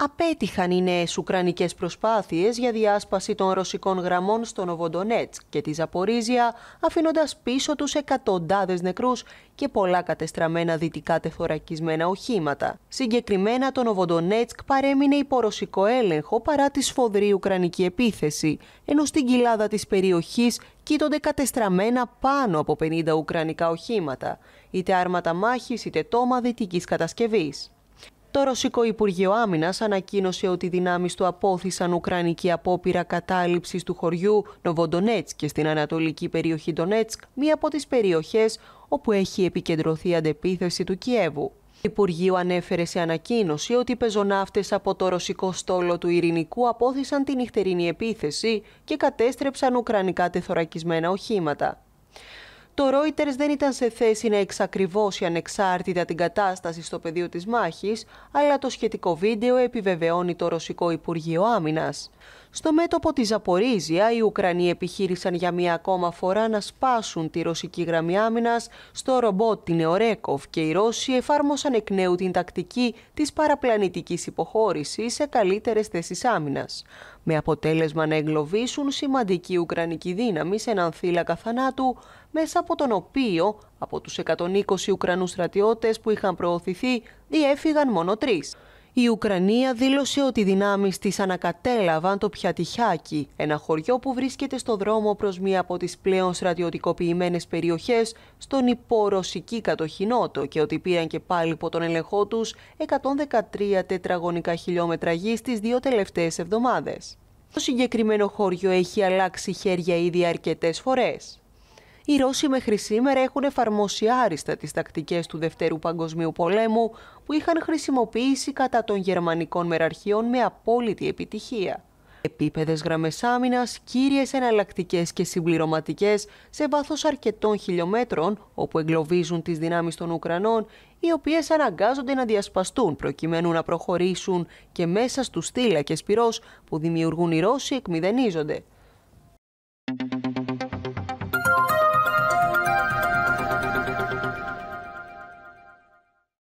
απέτυχαν οι νέες ουκρανικές προσπάθειες για διάσπαση των ρωσικών γραμμών στο Νοβοντονέτς και τη Ζαπορίζια, αφήνοντας πίσω τους εκατοντάδες νεκρούς και πολλά κατεστραμμένα δυτικά τεθωρακισμένα οχήματα. Συγκεκριμένα το Νοβοντονέτσκ παρέμεινε υπό ρωσικό έλεγχο παρά τη σφοδρή ουκρανική επίθεση, ενώ στην κοιλάδα της περιοχής κοίτονται κατεστραμμένα πάνω από 50 ουκρανικά οχήματα, είτε άρματα μάχης είτε τόμα δυτικής κατασκευής. Το Ρωσικό Υπουργείο Άμυνας ανακοίνωσε ότι οι δυνάμεις του απόθυσαν Ουκρανική απόπειρα κατάληψης του χωριού Νοβοντονέτσκ και στην ανατολική περιοχή Ντονέτσκ, μία από τις περιοχές όπου έχει επικεντρωθεί η αντεπίθεση του Κιέβου. Το Υπουργείο ανέφερε σε ανακοίνωση ότι οι πεζοναύτες από το ρωσικό στόλο του Ειρηνικού απόθυσαν την νυχτερινή επίθεση και κατέστρεψαν ουκρανικά τεθωρακισμένα οχήματα. Το Reuters δεν ήταν σε θέση να εξακριβώσει ανεξάρτητα την κατάσταση στο πεδίο της μάχης, αλλά το σχετικό βίντεο επιβεβαιώνει το Ρωσικό Υπουργείο Άμυνας. Στο μέτωπο της Ζαπορίζια, οι Ουκρανοί επιχείρησαν για μία ακόμα φορά να σπάσουν τη ρωσική γραμμή άμυνας στο ρομπότ την Εωρέκοφ και οι Ρώσοι εφάρμοσαν εκ νέου την τακτική της παραπλανητικής υποχώρησης σε καλύτερες θέσεις άμυνας, Με αποτέλεσμα να εγκλωβίσουν σημαντική Ουκρανική δύναμη σε έναν θύλακα θανάτου, μέσα από τον οποίο από τους 120 Ουκρανούς στρατιώτες που είχαν προωθηθεί διέφυγαν μόνο τρεις. Η Ουκρανία δήλωσε ότι οι δυνάμεις της ανακατέλαβαν το Πιατιχάκι, ένα χωριό που βρίσκεται στο δρόμο προς μία από τις πλέον στρατιωτικοποιημένες περιοχές στον υπορωσική κατοχή και ότι πήραν και πάλι υπό τον ελεγχό τους 113 τετραγωνικά χιλιόμετρα γης τις δύο τελευταίες εβδομάδες. Το συγκεκριμένο χώριο έχει αλλάξει χέρια ήδη αρκετές φορές οι Ρώσοι μέχρι σήμερα έχουν εφαρμόσει άριστα τις τακτικές του Δευτέρου Παγκοσμίου Πολέμου που είχαν χρησιμοποιήσει κατά των γερμανικών μεραρχείων με απόλυτη επιτυχία. Επίπεδες γραμμές άμυνας, κύριες εναλλακτικές και συμπληρωματικές σε βάθος αρκετών χιλιόμετρων όπου εγκλωβίζουν τις δυνάμεις των Ουκρανών οι οποίες αναγκάζονται να διασπαστούν προκειμένου να προχωρήσουν και μέσα στους και πυρός που δημιουργούν οι Ρώσοι εκμηδενίζονται.